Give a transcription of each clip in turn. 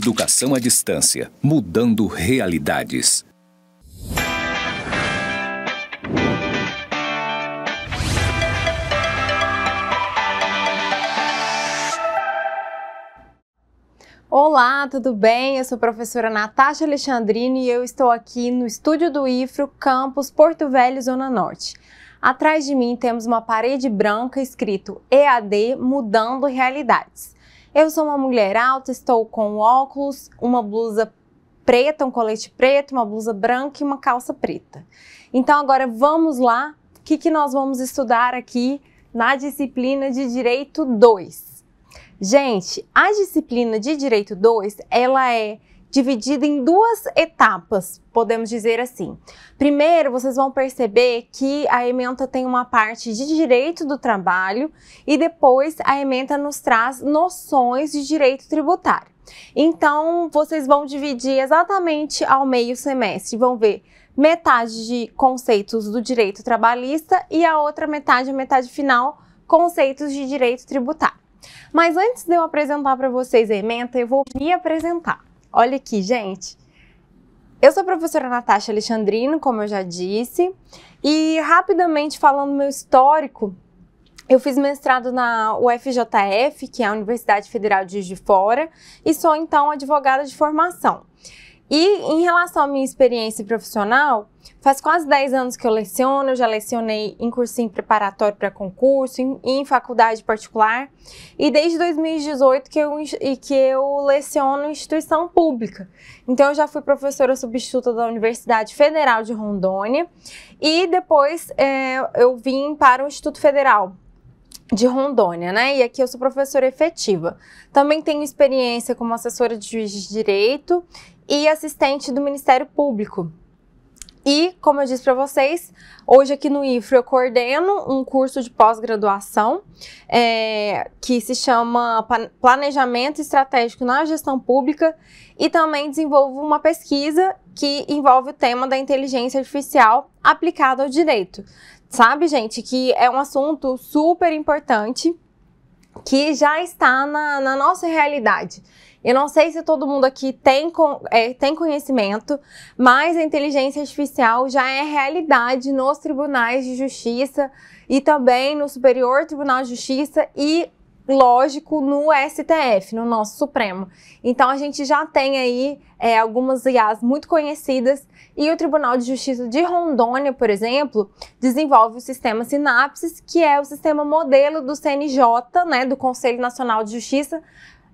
Educação à distância, mudando realidades. Olá, tudo bem? Eu sou a professora Natasha Alexandrino e eu estou aqui no estúdio do IFRO, campus Porto Velho, Zona Norte. Atrás de mim temos uma parede branca escrito EAD Mudando Realidades. Eu sou uma mulher alta, estou com óculos, uma blusa preta, um colete preto, uma blusa branca e uma calça preta. Então agora vamos lá, o que, que nós vamos estudar aqui na disciplina de Direito 2? Gente, a disciplina de Direito 2, ela é dividida em duas etapas, podemos dizer assim. Primeiro, vocês vão perceber que a ementa tem uma parte de direito do trabalho e depois a ementa nos traz noções de direito tributário. Então, vocês vão dividir exatamente ao meio semestre, vão ver metade de conceitos do direito trabalhista e a outra metade, a metade final, conceitos de direito tributário. Mas antes de eu apresentar para vocês a ementa, eu vou me apresentar. Olha aqui, gente. Eu sou a professora Natasha Alexandrino, como eu já disse, e rapidamente falando meu histórico, eu fiz mestrado na UFJF, que é a Universidade Federal de Juiz de Fora, e sou então advogada de formação. E em relação à minha experiência profissional, faz quase 10 anos que eu leciono, eu já lecionei em cursinho preparatório para concurso, em, em, faculdade particular, e desde 2018 que eu, que eu leciono em instituição pública. Então eu já fui professora substituta da Universidade Federal de Rondônia e depois é, eu vim para o Instituto Federal de Rondônia, né? E aqui eu sou professora efetiva. Também tenho experiência como assessora de juiz de direito e assistente do Ministério Público. E, como eu disse para vocês, hoje aqui no Ifro eu coordeno um curso de pós-graduação é, que se chama Planejamento Estratégico na Gestão Pública e também desenvolvo uma pesquisa que envolve o tema da inteligência artificial aplicada ao direito. Sabe, gente, que é um assunto super importante que já está na, na nossa realidade eu não sei se todo mundo aqui tem, é, tem conhecimento, mas a inteligência artificial já é realidade nos tribunais de justiça e também no Superior Tribunal de Justiça e lógico no STF, no nosso Supremo. Então a gente já tem aí é, algumas IAs muito conhecidas e o Tribunal de Justiça de Rondônia, por exemplo, desenvolve o sistema Sinapses, que é o sistema modelo do CNJ, né, do Conselho Nacional de Justiça,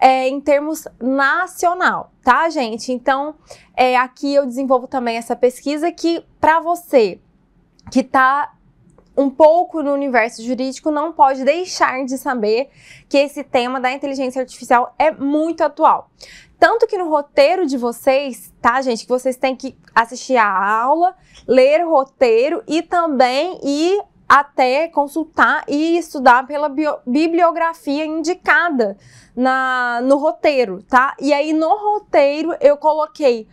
é, em termos nacional, tá, gente? Então, é, aqui eu desenvolvo também essa pesquisa que, para você que está um pouco no universo jurídico, não pode deixar de saber que esse tema da inteligência artificial é muito atual. Tanto que no roteiro de vocês, tá, gente, que vocês têm que assistir a aula, ler o roteiro e também ir até consultar e estudar pela bibliografia indicada na, no roteiro, tá? E aí no roteiro eu coloquei,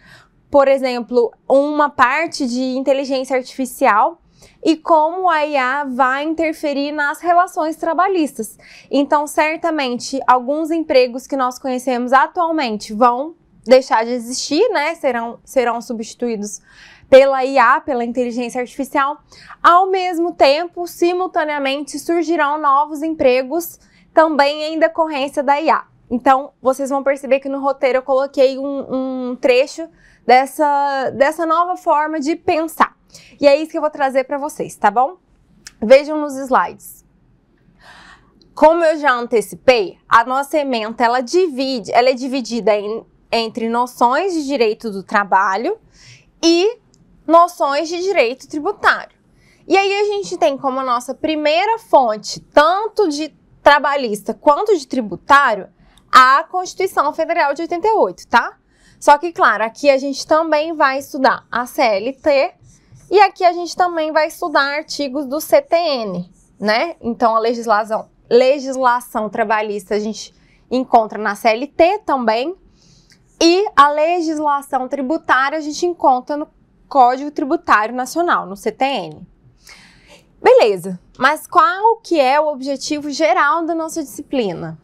por exemplo, uma parte de inteligência artificial e como a IA vai interferir nas relações trabalhistas. Então, certamente, alguns empregos que nós conhecemos atualmente vão deixar de existir, né? Serão, serão substituídos pela IA, pela inteligência artificial, ao mesmo tempo, simultaneamente, surgirão novos empregos também em decorrência da IA. Então, vocês vão perceber que no roteiro eu coloquei um, um trecho dessa, dessa nova forma de pensar. E é isso que eu vou trazer para vocês, tá bom? Vejam nos slides. Como eu já antecipei, a nossa ementa ela divide, ela é dividida em, entre noções de direito do trabalho e noções de direito tributário. E aí a gente tem como nossa primeira fonte, tanto de trabalhista quanto de tributário, a Constituição Federal de 88, tá? Só que, claro, aqui a gente também vai estudar a CLT e aqui a gente também vai estudar artigos do CTN, né? Então, a legislação, legislação trabalhista a gente encontra na CLT também e a legislação tributária a gente encontra no Código Tributário Nacional, no CTN. Beleza, mas qual que é o objetivo geral da nossa disciplina?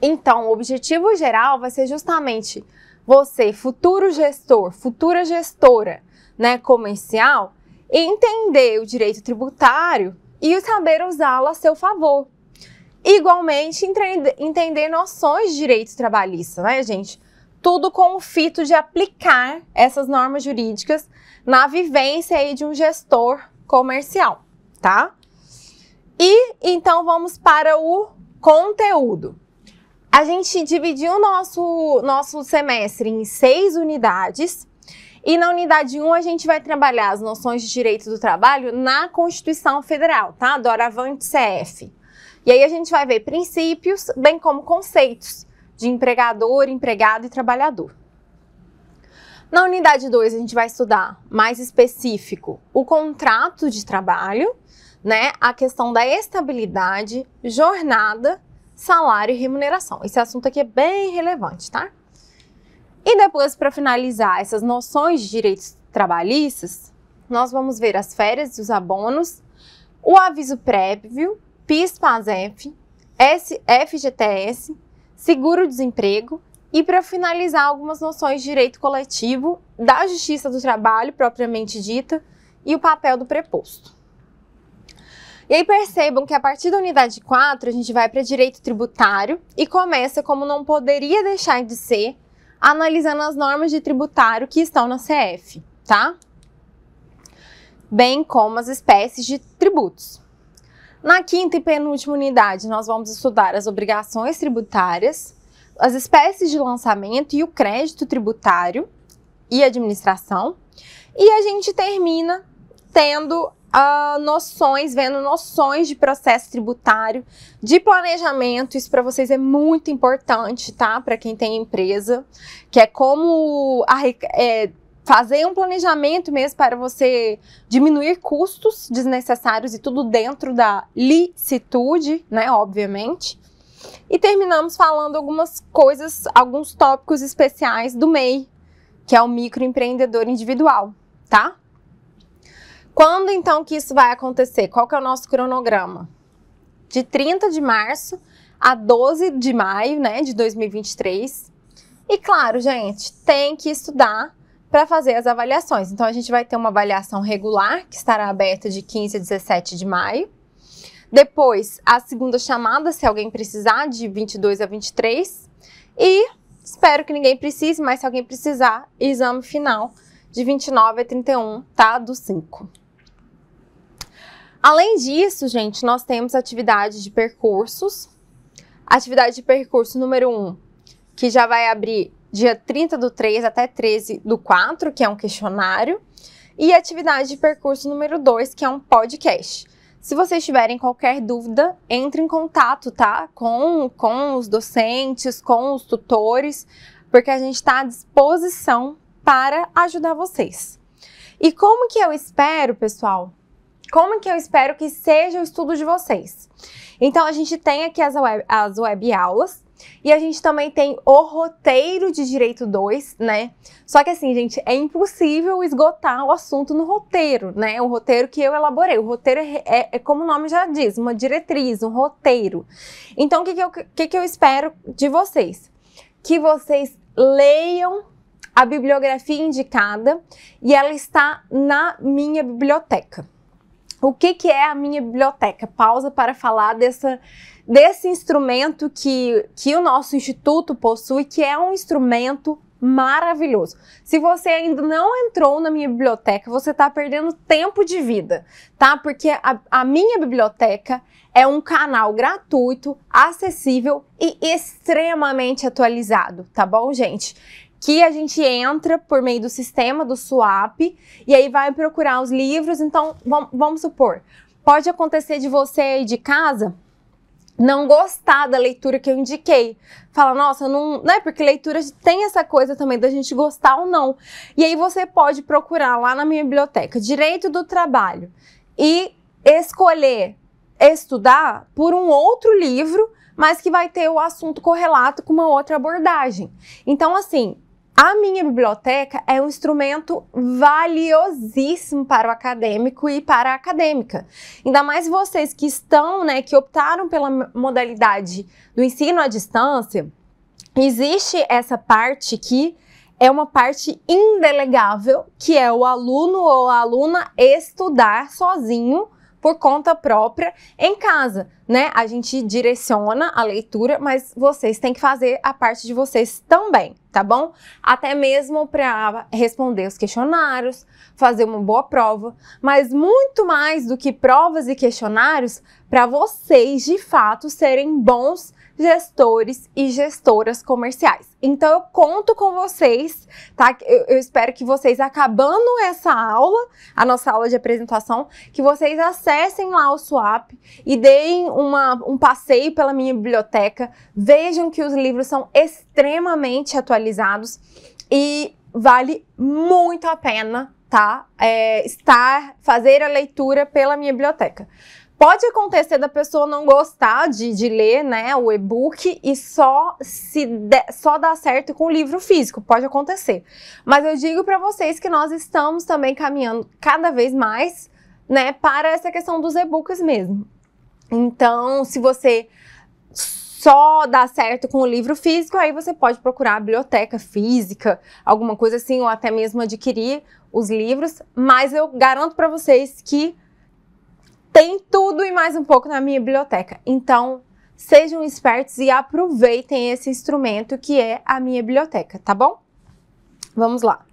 Então, o objetivo geral vai ser justamente você, futuro gestor, futura gestora, né, comercial, entender o direito tributário e saber usá-lo a seu favor. Igualmente, entender noções de direito trabalhista, né, gente? tudo com o fito de aplicar essas normas jurídicas na vivência aí de um gestor comercial, tá? E então vamos para o conteúdo. A gente dividiu o nosso, nosso semestre em seis unidades. E na unidade 1 a gente vai trabalhar as noções de direito do trabalho na Constituição Federal, tá? Doravante CF. E aí a gente vai ver princípios, bem como conceitos de empregador, empregado e trabalhador. Na unidade 2, a gente vai estudar mais específico o contrato de trabalho, né, a questão da estabilidade, jornada, salário e remuneração. Esse assunto aqui é bem relevante, tá? E depois, para finalizar essas noções de direitos trabalhistas, nós vamos ver as férias e os abonos, o aviso prévio, PIS-PASEF, FGTS, seguro-desemprego e, para finalizar, algumas noções de direito coletivo, da justiça do trabalho propriamente dita e o papel do preposto. E aí percebam que a partir da unidade 4 a gente vai para direito tributário e começa como não poderia deixar de ser, analisando as normas de tributário que estão na CF, tá? Bem como as espécies de tributos. Na quinta e penúltima unidade, nós vamos estudar as obrigações tributárias, as espécies de lançamento e o crédito tributário e administração. E a gente termina tendo uh, noções, vendo noções de processo tributário, de planejamento. Isso para vocês é muito importante, tá? Para quem tem empresa, que é como a, é, fazer um planejamento mesmo para você diminuir custos desnecessários e tudo dentro da licitude, né, obviamente. E terminamos falando algumas coisas, alguns tópicos especiais do MEI, que é o microempreendedor individual, tá? Quando então que isso vai acontecer? Qual que é o nosso cronograma? De 30 de março a 12 de maio, né, de 2023. E claro, gente, tem que estudar para fazer as avaliações. Então, a gente vai ter uma avaliação regular, que estará aberta de 15 a 17 de maio. Depois, a segunda chamada, se alguém precisar, de 22 a 23. E espero que ninguém precise, mas se alguém precisar, exame final de 29 a 31, tá? Do 5. Além disso, gente, nós temos atividade de percursos. Atividade de percurso número 1, um, que já vai abrir dia 30 do 3 até 13 do 4, que é um questionário, e atividade de percurso número 2, que é um podcast. Se vocês tiverem qualquer dúvida, entre em contato, tá? Com, com os docentes, com os tutores, porque a gente está à disposição para ajudar vocês. E como que eu espero, pessoal? Como que eu espero que seja o estudo de vocês? Então, a gente tem aqui as web, as web aulas, e a gente também tem o roteiro de direito 2, né? Só que assim, gente, é impossível esgotar o assunto no roteiro, né? O roteiro que eu elaborei. O roteiro é, é, é como o nome já diz, uma diretriz, um roteiro. Então, o que, que, que, que eu espero de vocês? Que vocês leiam a bibliografia indicada e ela está na minha biblioteca o que, que é a minha biblioteca? Pausa para falar dessa, desse instrumento que, que o nosso instituto possui, que é um instrumento maravilhoso. Se você ainda não entrou na minha biblioteca, você está perdendo tempo de vida, tá? Porque a, a minha biblioteca é um canal gratuito, acessível e extremamente atualizado, tá bom, gente? que a gente entra por meio do sistema do swap e aí vai procurar os livros. Então, vamos, supor, pode acontecer de você aí de casa não gostar da leitura que eu indiquei. Fala, nossa, não, é Porque leitura tem essa coisa também da gente gostar ou não. E aí você pode procurar lá na minha biblioteca Direito do Trabalho e escolher estudar por um outro livro, mas que vai ter o assunto correlato com uma outra abordagem. Então, assim, a minha biblioteca é um instrumento valiosíssimo para o acadêmico e para a acadêmica. Ainda mais vocês que estão, né, que optaram pela modalidade do ensino à distância, existe essa parte que é uma parte indelegável, que é o aluno ou a aluna estudar sozinho por conta própria em casa, né? A gente direciona a leitura, mas vocês têm que fazer a parte de vocês também, tá bom? Até mesmo para responder os questionários, fazer uma boa prova, mas muito mais do que provas e questionários, para vocês de fato serem bons gestores e gestoras comerciais. Então eu conto com vocês, tá? Eu, eu, espero que vocês acabando essa aula, a nossa aula de apresentação, que vocês acessem lá o Swap e deem uma, um passeio pela minha biblioteca, vejam que os livros são extremamente atualizados e vale muito a pena, tá? É, estar fazer a leitura pela minha biblioteca. Pode acontecer da pessoa não gostar de, de ler né, o e-book e só se de, só dar certo com o livro físico, pode acontecer. Mas eu digo para vocês que nós estamos também caminhando cada vez mais né, para essa questão dos e-books mesmo. Então, se você só dá certo com o livro físico, aí você pode procurar a biblioteca física, alguma coisa assim, ou até mesmo adquirir os livros, mas eu garanto para vocês que tem tudo e mais um pouco na minha biblioteca. Então, sejam espertos e aproveitem esse instrumento que é a minha biblioteca, tá bom? Vamos lá.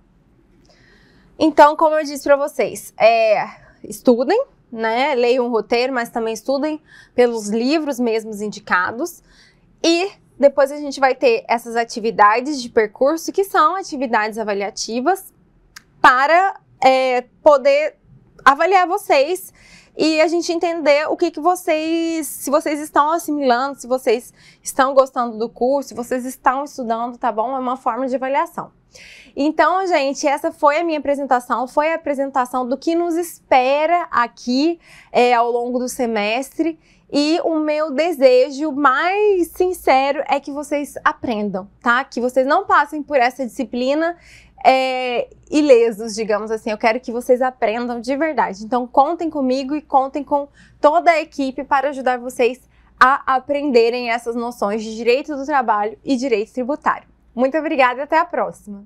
Então, como eu disse para vocês, é, estudem, né? Leiam o roteiro, mas também estudem pelos livros mesmos indicados. E depois a gente vai ter essas atividades de percurso, que são atividades avaliativas, para é, poder avaliar vocês e a gente entender o que, que vocês, se vocês estão assimilando, se vocês estão gostando do curso, se vocês estão estudando, tá bom? É uma forma de avaliação. Então, gente, essa foi a minha apresentação, foi a apresentação do que nos espera aqui é, ao longo do semestre. E o meu desejo mais sincero é que vocês aprendam, tá? Que vocês não passem por essa disciplina é, ilesos, digamos assim. Eu quero que vocês aprendam de verdade. Então, contem comigo e contem com toda a equipe para ajudar vocês a aprenderem essas noções de direito do trabalho e direito tributário. Muito obrigada e até a próxima!